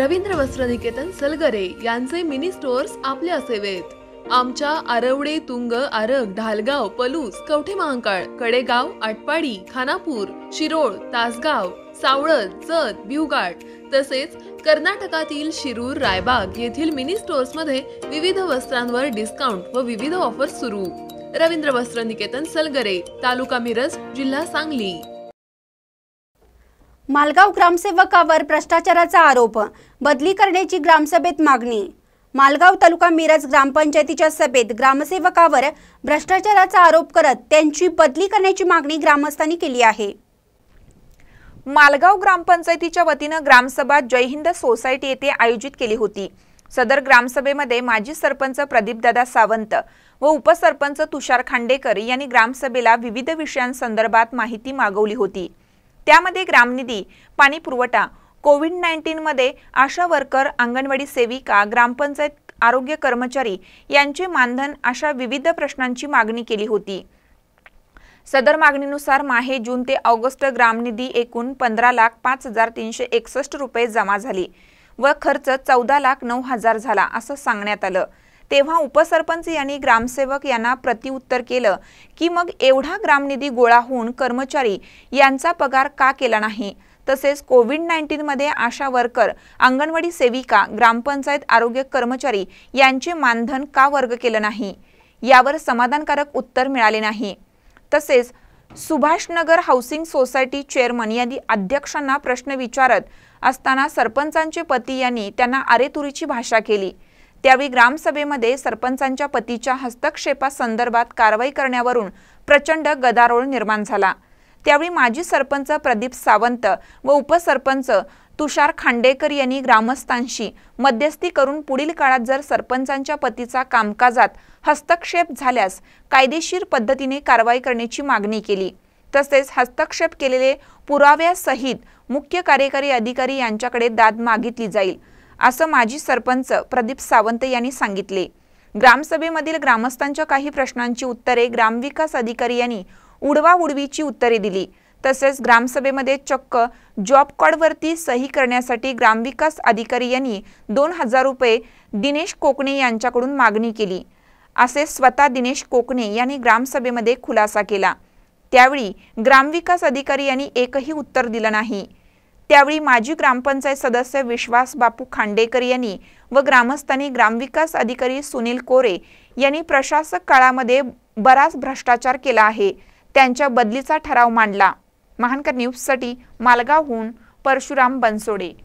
रवींद्र वस्त्र निकेतन सलगरे यांचे mini stores आपल्या सेवेत आमच्या आरवडे तुंग आरग ढालगाव पलूस कवठे महांकाळ कडेगाव आटपाडी खानापूर शिरोळ तासगाव सावळद जत भिवघाट तसेच कर्नाटकातील शिरूर रायबाग येथील मिनी स्टोअर्स मध्ये विविध वस्त्रांवर डिस्काउंट व विविध ऑफर्स सुरू रवींद्र वस्त्र निकेतन सलगरे तालुका मिरज जिल्हा सांगली मालगाव ग्रामसेवकावर भ्रष्टाचाराचा आरोप बदली करण्याची ग्रामसभेत मागणी मालगाव तालुका मिरज ग्रामपंचायतीच्या सभेत ग्रामसेवकावर भ्रष्टाचाराचा आरोप करत त्यांची बदली करण्याची मागणी ग्रामस्थांनी केली आहे मालगाव ग्रामपंचायतीच्या वतीनं ग्रामसभा जयहिंद सोसायटी येथे आयोजित केली होती सदर ग्रामसभेमध्ये माजी सरपंच प्रदीपदादा सावंत व उपसरपंच तुषार खांडेकर यांनी ग्रामसभेला विविध विषयांसंदर्भात माहिती मागवली होती त्यामध्ये ग्रामनिधी पाणी पुरवठा कोविड नाईन्टीनमध्ये आशा वर्कर अंगणवाडी सेविका ग्रामपंचायत आरोग्य कर्मचारी यांचे मानधन अशा विविध प्रश्नांची मागणी केली होती सदर मागणीनुसार माहे जून ते ऑगस्ट ग्रामनिधी एकूण पंधरा लाख पाच हजार तीनशे एकसष्ट रुपये जमा झाली व खर्च चौदा लाख नऊ हजार झाला असं सांगण्यात आलं तेव्हा उपसरपंच यांनी ग्रामसेवक यांना प्रतिउत्तर केलं की मग एवढा ग्रामनिधी गोळा होऊन कर्मचारी यांचा पगार का केला नाही तसेच कोविड नाईन्टीनमध्ये आशा वर्कर अंगणवाडी सेविका ग्रामपंचायत आरोग्य कर्मचारी यांचे मानधन का वर्ग केलं नाही यावर समाधानकारक उत्तर मिळाले नाही तसेच सुभाषनगर हाऊसिंग सोसायटी चेअरमन यांनी अध्यक्षांना प्रश्न विचारत असताना सरपंचांचे पती यांनी त्यांना आरेतुरीची भाषा केली त्यावेळी ग्रामसभेमध्ये सरपंचांच्या पतीच्या हस्तक्षेपासंदर्भात कारवाई करण्यावरून प्रचंड गदारोळ निर्माण झाला त्यावेळी माजी सरपंच प्रदीप सावंत व उपसरपंच तुषार खांडेकर यांनी ग्रामस्थांशी मध्यस्थी करून पुढील काळात जर सरपंचांच्या पतीचा कामकाजात हस्तक्षेप झाल्यास कायदेशीर पद्धतीने कारवाई करण्याची मागणी केली तसेच हस्तक्षेप केलेले पुराव्यासहित मुख्य कार्यकारी अधिकारी यांच्याकडे दाद मागितली जाईल असं माजी सरपंच प्रदीप सावंत यांनी सांगितले ग्रामसभेमधील ग्रामस्थांच्या काही प्रश्नांची उत्तरे ग्रामविकास अधिकारी यांनी उडवा उडवीची उत्तरे दिली तसेच ग्रामसभेमध्ये चक्क जॉब कार्डवरती सही करण्यासाठी ग्रामविकास अधिकारी यांनी दोन हजार रुपये दिनेश कोकणे यांच्याकडून मागणी केली असे स्वतः दिनेश कोकणे यांनी ग्रामसभेमध्ये खुलासा केला त्यावेळी ग्रामविकास अधिकारी यांनी एकही उत्तर दिलं नाही त्यावेळी माजी ग्रामपंचायत सदस्य विश्वास बापू खांडेकर यांनी व ग्रामस्थांनी ग्रामविकास अधिकारी सुनील कोरे यांनी प्रशासक काळामध्ये बराच भ्रष्टाचार केला आहे त्यांच्या बदलीचा ठराव मांडला महानकर न्यूजसाठी मालगावहून परशुराम बनसोडे